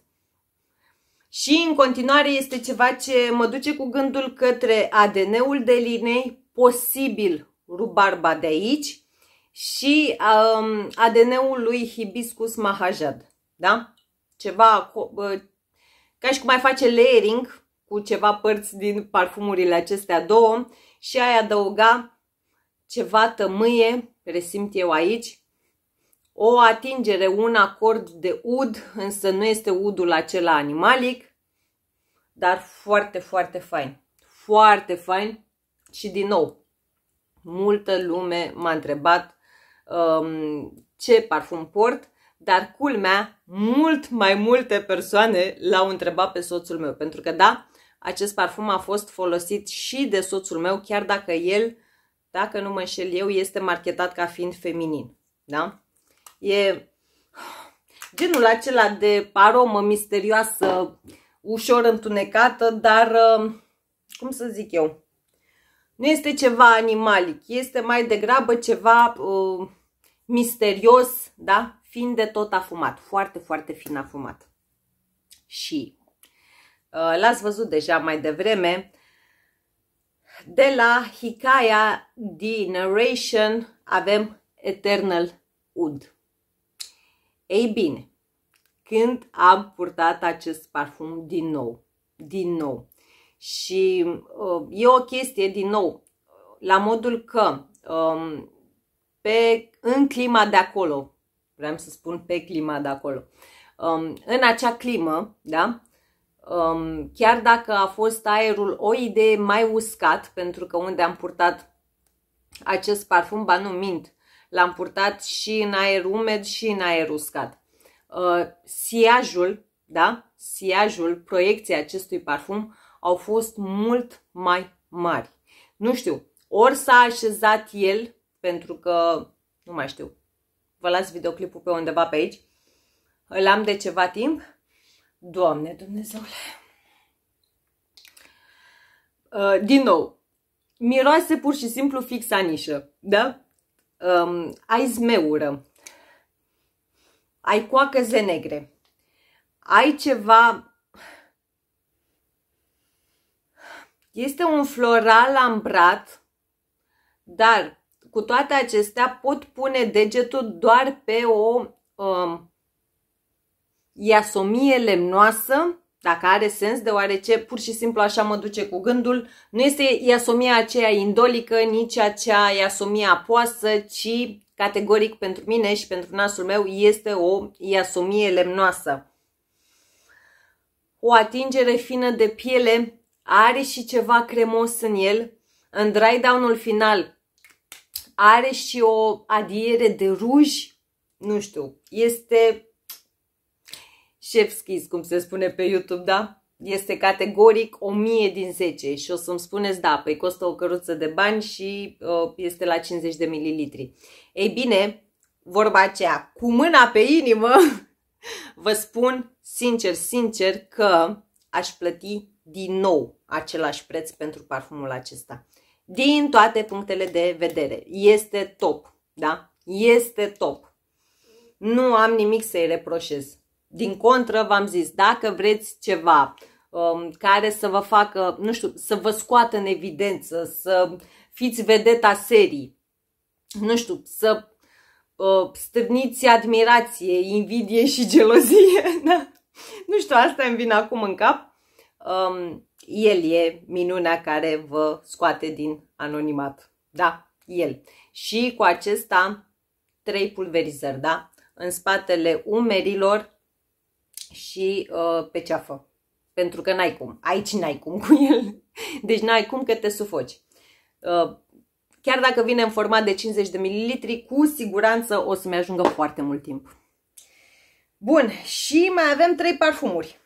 Și în continuare este ceva ce mă duce cu gândul către ADN-ul de linei, posibil rubarba de aici și um, ADN-ul lui Hibiscus mahajad. Da? Ceva ca și cum mai face layering cu ceva părți din parfumurile acestea două și ai adăuga ceva tămâie resimt eu aici, o atingere, un acord de ud, însă nu este udul acela animalic, dar foarte, foarte fain. Foarte fain și din nou, multă lume m-a întrebat um, ce parfum port, dar culmea, mult mai multe persoane l-au întrebat pe soțul meu, pentru că da, acest parfum a fost folosit și de soțul meu, chiar dacă el uh, dacă nu mă înșel eu, este marketat ca fiind feminin. Da? E genul acela de aromă misterioasă, ușor întunecată, dar, uh, cum să zic eu, nu este ceva animalic, este mai degrabă ceva uh, misterios, da? fiind de tot afumat, foarte, foarte fin afumat. Și uh, l-ați văzut deja mai devreme, de la Hikaya de Narration avem Eternal Ud. Ei bine, când am purtat acest parfum din nou, din nou. Și uh, e o chestie din nou, la modul că um, pe, în clima de acolo, vreau să spun pe clima de acolo, um, în acea climă, da, Um, chiar dacă a fost aerul o idee mai uscat, pentru că unde am purtat acest parfum, ba nu mint, l-am purtat și în aer umed și în aer uscat. Uh, siajul, da? Siajul, proiecția acestui parfum au fost mult mai mari. Nu știu, ori s-a așezat el, pentru că, nu mai știu, vă las videoclipul pe undeva pe aici, îl am de ceva timp, Doamne Dumnezeule! Uh, din nou, miroase pur și simplu fix anișă, da? Um, ai zmeură, ai coacăze negre, ai ceva... Este un floral ambrat, dar cu toate acestea pot pune degetul doar pe o um, Iasomie lemnoasă, dacă are sens, deoarece pur și simplu așa mă duce cu gândul, nu este iasomia aceea indolică, nici acea iasomia apoasă, ci categoric pentru mine și pentru nasul meu este o iasomie lemnoasă. O atingere fină de piele are și ceva cremos în el. În dry down-ul final are și o adiere de ruj. Nu știu, este chef schiz, cum se spune pe YouTube, da? Este categoric 1000 din 10 și o să-mi spuneți, da, păi costă o căruță de bani și uh, este la 50 de mililitri. Ei bine, vorba aceea, cu mâna pe inimă, [laughs] vă spun sincer, sincer că aș plăti din nou același preț pentru parfumul acesta. Din toate punctele de vedere. Este top, da? Este top. Nu am nimic să-i reproșez. Din contră, v-am zis, dacă vreți ceva um, care să vă facă, nu știu, să vă scoată în evidență, să fiți vedeta serii, nu știu, să uh, stârniți admirație, invidie și gelozie. [laughs] Da? Nu știu, asta îmi vine acum în cap. Um, el e minunea care vă scoate din anonimat. Da, el. Și cu acesta trei pulverizări, da? În spatele umerilor, și uh, pe ceafă. Pentru că n-ai cum. Aici n-ai cum cu el. [laughs] Deci n-ai cum că te sufoci. Uh, chiar dacă vine în format de 50 de mililitri, cu siguranță o să-mi ajungă foarte mult timp. Bun, și mai avem 3 parfumuri.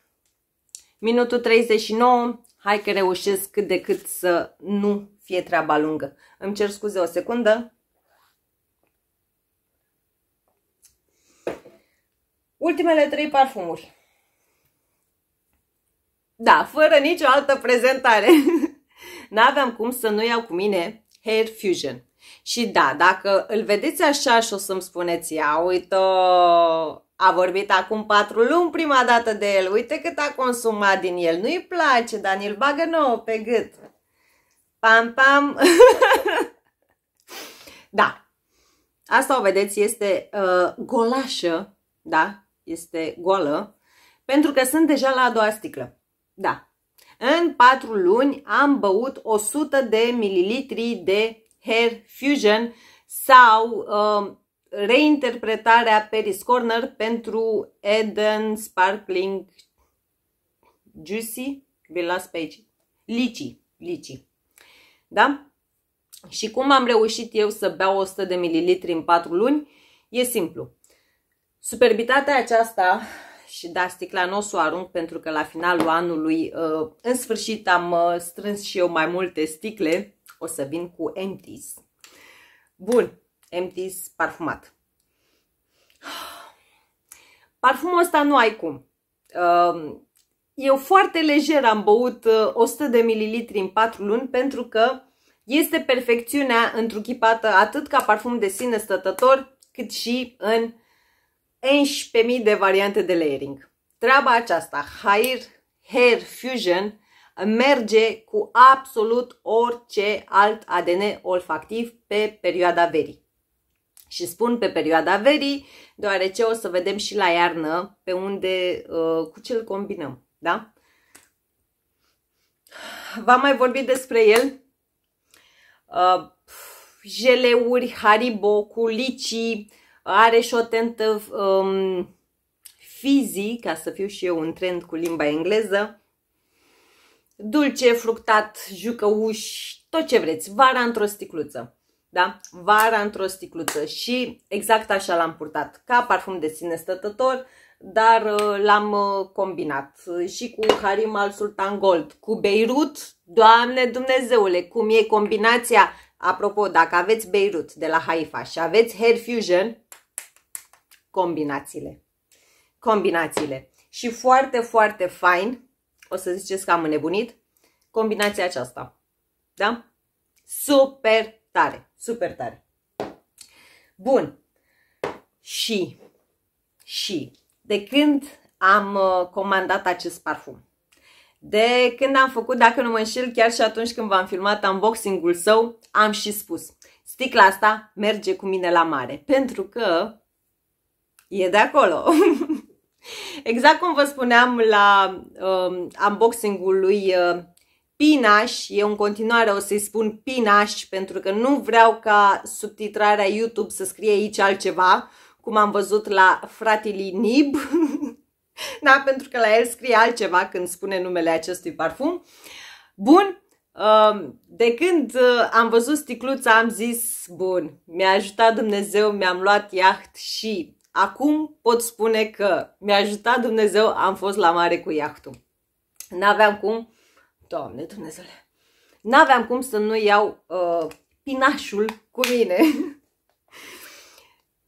Minutul 39, hai că reușesc cât de cât să nu fie treaba lungă. Îmi cer scuze o secundă. Ultimele trei parfumuri. Da, fără nicio altă prezentare. [laughs] N-aveam cum să nu iau cu mine Hair Fusion. Și da, dacă îl vedeți așa și o să-mi spuneți, ia uite, a vorbit acum patru luni prima dată de el, uite cât a consumat din el, nu-i place, dar îl bagă nouă pe gât. Pam, pam. [laughs] da, asta o vedeți, este uh, golașă, da, este goală, pentru că sunt deja la a doua sticlă. Da. În patru luni am băut 100 de mililitri de Hair Fusion sau uh, reinterpretarea Peris Corner pentru Eden Sparkling Juicy, vi las pe aici, licii, licii. Da? Și cum am reușit eu să beau 100 de mililitri în 4 luni? E simplu. Superbitatea aceasta și dar sticla nu o să o arunc pentru că la finalul anului, uh, în sfârșit am uh, strâns și eu mai multe sticle, o să vin cu empties. Bun, empties parfumat. [sighs] Parfumul ăsta nu ai cum. Uh, eu foarte lejer am băut 100 de mililitri în 4 luni pentru că este perfecțiunea întruchipată atât ca parfum de sine stătător cât și în uh, 11.000 de variante de layering. Treaba aceasta, Hair Hair Fusion, merge cu absolut orice alt ADN olfactiv pe perioada verii. Și spun pe perioada verii, deoarece o să vedem și la iarnă pe unde, uh, cu ce îl combinăm, da? V-am mai vorbit despre el. Uh, jeleuri, haribo, cu licii, are și o tentă um, fizic, ca să fiu și eu un trend cu limba engleză, dulce, fructat, jucăuș, tot ce vreți, vara într-o sticluță. Da? Vara într-o sticluță și exact așa l-am purtat, ca parfum de sine stătător, dar uh, l-am uh, combinat și cu Harim al Sultan Gold, cu Beirut, Doamne Dumnezeule, cum e combinația Apropo, dacă aveți Beirut de la Haifa și aveți Hair Fusion, combinațiile. Combinațiile. Și foarte, foarte fain, o să ziceți că am înnebunit, combinația aceasta. Da? Super tare, super tare. Bun. Și, și, de când am uh, comandat acest parfum? De când am făcut, dacă nu mă înșel, chiar și atunci când v-am filmat unboxing-ul său, am și spus. Sticla asta merge cu mine la mare, pentru că e de acolo. [laughs] exact cum vă spuneam la um, unboxing-ul lui uh, Pinaș, eu în continuare o să-i spun Pinaș pentru că nu vreau ca subtitrarea YouTube să scrie aici altceva, cum am văzut la Fratili Nib, [laughs] da, pentru că la el scrie altceva când spune numele acestui parfum. Bun, um, de când uh, am văzut sticluța am zis, bun, mi-a ajutat Dumnezeu, mi-am luat iaht și acum pot spune că mi-a ajutat Dumnezeu, am fost la mare cu iahtul. N-aveam cum, Doamne Dumnezeule, n-aveam cum să nu iau uh, pinașul cu mine. [laughs]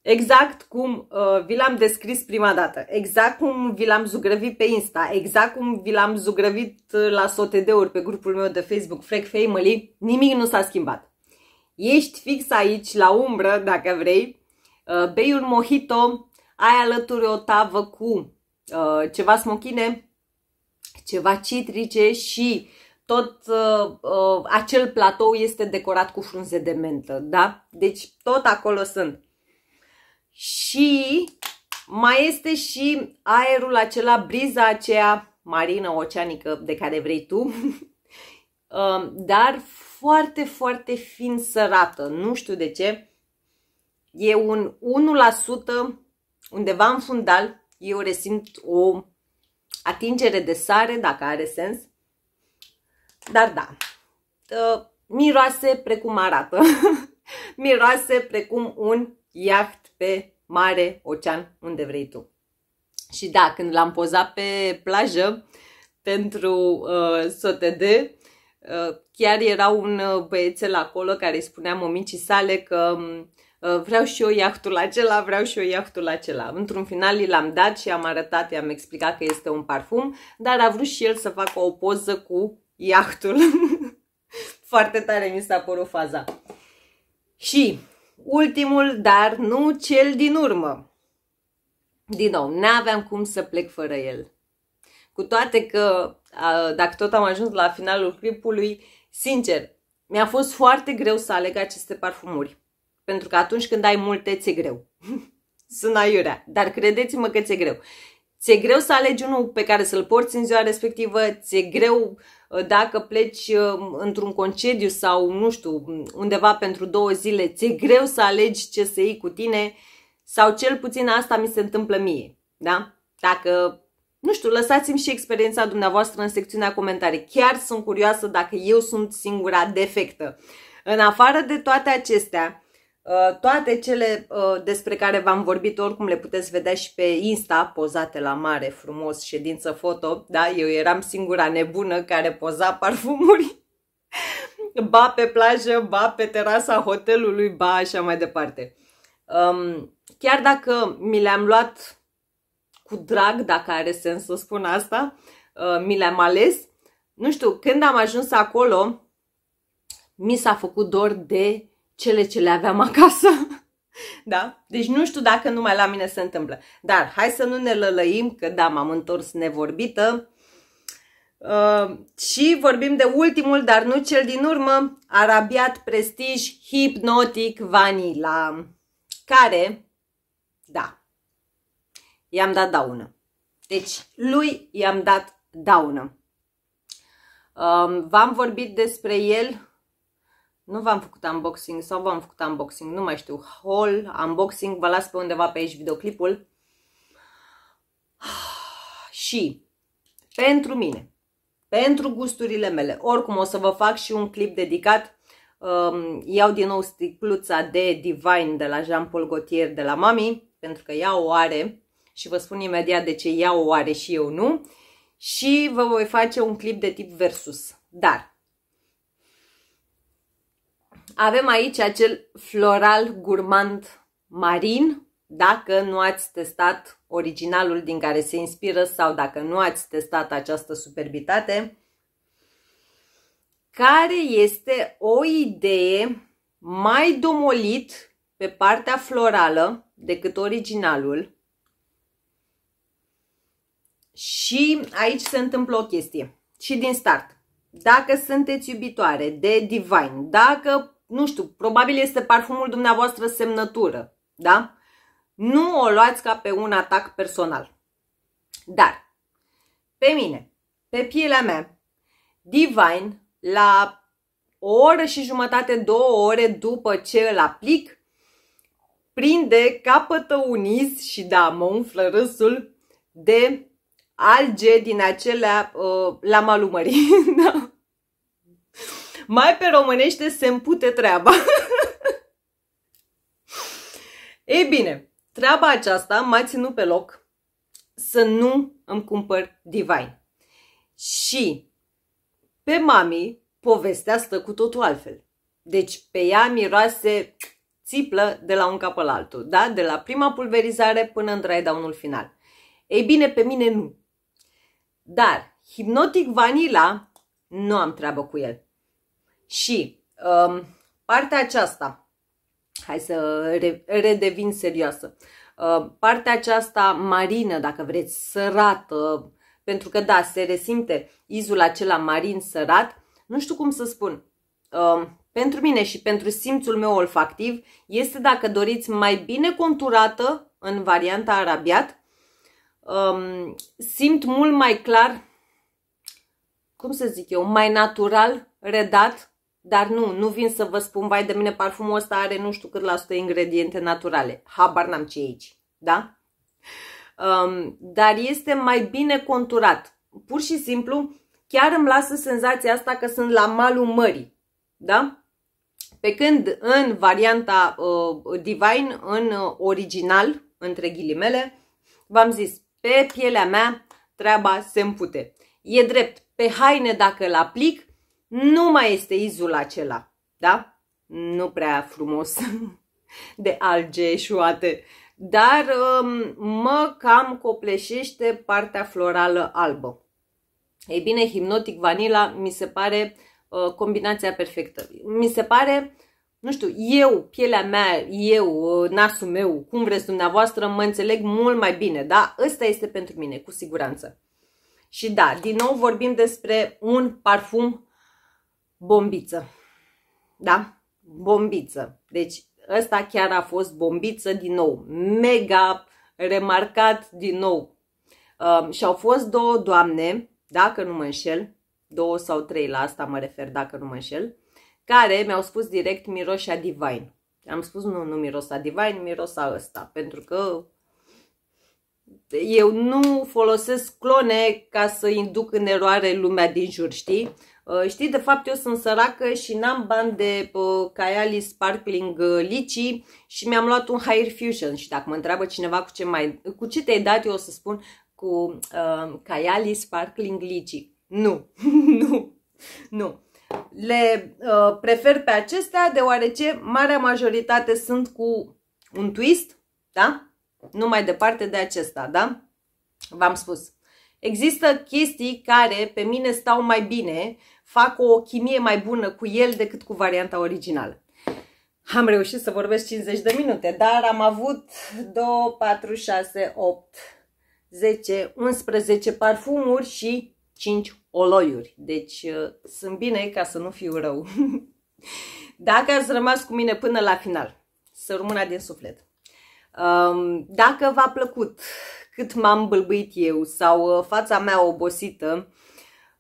Exact cum uh, vi l-am descris prima dată, exact cum vi l-am zugrăvit pe Insta, exact cum vi l-am zugrăvit uh, la de ori pe grupul meu de Facebook, Freak Family, nimic nu s-a schimbat. Ești fix aici, la umbră, dacă vrei, Uh, bei un mojito, ai alături o tavă cu uh, ceva smochine, ceva citrice și tot uh, uh, acel platou este decorat cu frunze de mentă, da? Deci tot acolo sunt. Și mai este și aerul acela, briza aceea marină, oceanică, de care vrei tu, [laughs] uh, dar foarte, foarte fin sărată. Nu știu de ce e un 1% undeva în fundal, eu resimt o atingere de sare, dacă are sens. Dar da, ă, miroase precum arată. [laughs] miroase precum un iaht pe mare, ocean, unde vrei tu. Și da, când l-am pozat pe plajă pentru uh, ă, SOTD, uh, ă, chiar era un băiețel acolo care îi spunea mămicii sale că uh, Uh, vreau și eu iahtul acela, vreau și eu iahtul acela. Într-un final l-am dat și am arătat, i-am explicat că este un parfum, dar a vrut și el să facă o poză cu iahtul. [laughs] Foarte tare mi s-a părut faza. Și ultimul, dar nu cel din urmă. Din nou, n-aveam cum să plec fără el. Cu toate că, dacă tot am ajuns la finalul clipului, sincer, mi-a fost foarte greu să aleg aceste parfumuri pentru că atunci când ai multe, ți-e greu. [laughs] Sună iurea, dar credeți-mă că ți-e greu. Ți-e greu să alegi unul pe care să-l porți în ziua respectivă, ți-e greu uh, dacă pleci uh, într-un concediu sau, nu știu, undeva pentru două zile, ți-e greu să alegi ce să iei cu tine sau cel puțin asta mi se întâmplă mie, da? Dacă, nu știu, lăsați-mi și experiența dumneavoastră în secțiunea comentarii. Chiar sunt curioasă dacă eu sunt singura defectă. În afară de toate acestea, Uh, toate cele uh, despre care v-am vorbit oricum le puteți vedea și pe Insta, pozate la mare, frumos, ședință foto, da? Eu eram singura nebună care poza parfumuri, [laughs] ba pe plajă, ba pe terasa hotelului, ba așa mai departe. Um, chiar dacă mi le-am luat cu drag, dacă are sens să spun asta, uh, mi le-am ales, nu știu, când am ajuns acolo, mi s-a făcut dor de cele ce le aveam acasă. [laughs] Da? Deci nu știu dacă numai la mine se întâmplă. Dar hai să nu ne lălăim, că da, m-am întors nevorbită. Uh, și vorbim de ultimul, dar nu cel din urmă, Arabiat Prestige Hypnotic Vanilla, care, da, i-am dat daună. Deci, lui i-am dat daună. Uh, V-am vorbit despre el nu v-am făcut unboxing sau v-am făcut unboxing, nu mai știu, haul, unboxing, vă las pe undeva pe aici videoclipul. [sighs] Și pentru mine, pentru gusturile mele, oricum o să vă fac și un clip dedicat um, iau din nou sticluța de Divine de la Jean Paul Gaultier de la Mami, pentru că ea o are și vă spun imediat de ce ea o are și eu nu. Și vă voi face un clip de tip versus. Dar avem aici acel floral gurmand marin, dacă nu ați testat originalul din care se inspiră sau dacă nu ați testat această superbitate, care este o idee mai domolit pe partea florală decât originalul. Și aici se întâmplă o chestie. Și din start, dacă sunteți iubitoare de Divine, dacă nu știu, probabil este parfumul dumneavoastră semnătură, da? Nu o luați ca pe un atac personal. Dar, pe mine, pe pielea mea, Divine, la o oră și jumătate, două ore după ce îl aplic, prinde capătă un iz și da, mă umflă râsul de alge din acelea uh, la malumării. [laughs] Da? Mai pe românește se împute treaba. Ei bine, treaba aceasta m-a ținut pe loc să nu îmi cumpăr Divine. Și pe mami povestea stă cu totul altfel. Deci pe ea miroase țiplă de la un cap la altul, da? de la prima pulverizare până în dry unul ul final. Ei bine, pe mine nu. Dar hipnotic vanila, nu am treabă cu el. Și um, partea aceasta, hai să re, redevin serioasă, uh, partea aceasta marină, dacă vreți, sărată, pentru că da, se resimte izul acela marin sărat, nu știu cum să spun, uh, pentru mine și pentru simțul meu olfactiv, este, dacă doriți, mai bine conturată în varianta arabiat. Um, simt mult mai clar, cum să zic eu, mai natural redat dar nu, nu vin să vă spun, vai de mine, parfumul ăsta are nu știu cât la sută ingrediente naturale. Habar n-am ce e aici, da? Um, dar este mai bine conturat. Pur și simplu, chiar îmi lasă senzația asta că sunt la malul mării, da? Pe când în varianta uh, Divine, în uh, original, între ghilimele, v-am zis, pe pielea mea treaba se împute. E drept, pe haine dacă îl aplic, nu mai este izul acela, da? Nu prea frumos [laughs] de alge eșuate, dar um, mă cam copleșește partea florală albă. Ei bine, Hipnotic vanila mi se pare uh, combinația perfectă. Mi se pare, nu știu, eu, pielea mea, eu, uh, nasul meu, cum vreți dumneavoastră, mă înțeleg mult mai bine, da? Ăsta este pentru mine, cu siguranță. Și da, din nou vorbim despre un parfum bombiță. Da? Bombiță. Deci ăsta chiar a fost bombiță din nou. Mega remarcat din nou. Um, și au fost două doamne, dacă nu mă înșel, două sau trei la asta mă refer, dacă nu mă înșel, care mi-au spus direct miroșa divine. Am spus nu, nu mirosa divine, mirosa ăsta, pentru că eu nu folosesc clone ca să induc în eroare lumea din jur, știi? Uh, știi, de fapt eu sunt săracă și n-am bani de uh, Caiali Sparkling uh, Lici și mi-am luat un Higher Fusion și dacă mă întreabă cineva cu ce, mai, cu ce te-ai dat, eu o să spun cu uh, Sparkling Lici. Nu, [laughs] nu, nu. Le uh, prefer pe acestea deoarece marea majoritate sunt cu un twist, da? Nu mai departe de acesta, da? V-am spus. Există chestii care pe mine stau mai bine, fac o chimie mai bună cu el decât cu varianta originală. Am reușit să vorbesc 50 de minute, dar am avut 2, 4, 6, 8, 10, 11 parfumuri și 5 oloiuri. Deci uh, sunt bine ca să nu fiu rău. [laughs] Dacă ați rămas cu mine până la final, să rămână din suflet. Um, dacă v-a plăcut cât m-am bâlbuit eu sau uh, fața mea obosită,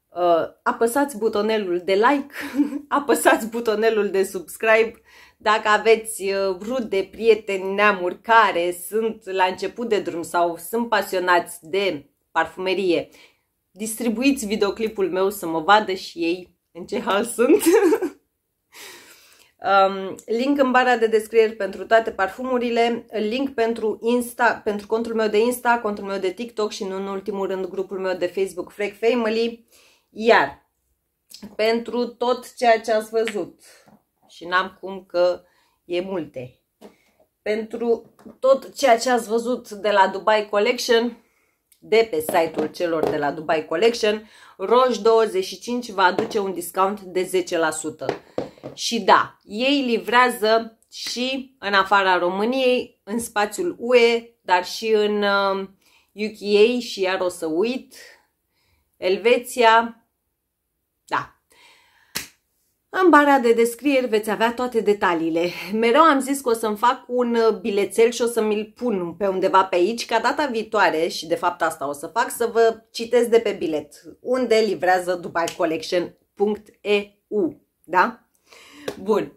uh, apăsați butonelul de like, [laughs] apăsați butonelul de subscribe, dacă aveți uh, rude, prieteni, neamuri care sunt la început de drum sau sunt pasionați de parfumerie, distribuiți videoclipul meu să mă vadă și ei în ce hal sunt. [laughs] Um, link în bara de descrieri pentru toate parfumurile, link pentru, Insta, pentru contul meu de Insta, contul meu de TikTok și nu în ultimul rând grupul meu de Facebook Freak Family. Iar pentru tot ceea ce ați văzut și n-am cum că e multe. Pentru tot ceea ce ați văzut de la Dubai Collection, de pe site-ul celor de la Dubai Collection, Roș25 va aduce un discount de 10%. Și da, ei livrează și în afara României, în spațiul UE, dar și în UK um, și iar o să uit, Elveția, da. În bara de descrieri veți avea toate detaliile. Mereu am zis că o să-mi fac un uh, bilețel și o să mi-l pun pe undeva pe aici, ca data viitoare, și de fapt asta o să fac, să vă citesc de pe bilet, unde livrează dubaicollection.eu, da? Bun.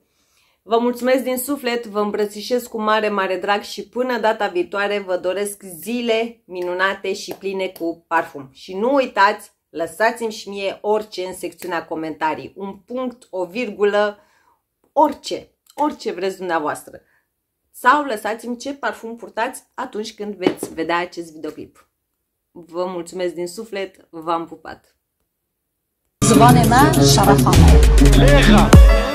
Vă mulțumesc din suflet, vă îmbrățișez cu mare, mare drag și până data viitoare vă doresc zile minunate și pline cu parfum. Și nu uitați, lăsați-mi și mie orice în secțiunea comentarii, un punct, o virgulă, orice, orice vreți dumneavoastră. Sau lăsați-mi ce parfum purtați atunci când veți vedea acest videoclip. Vă mulțumesc din suflet, v-am pupat! زبان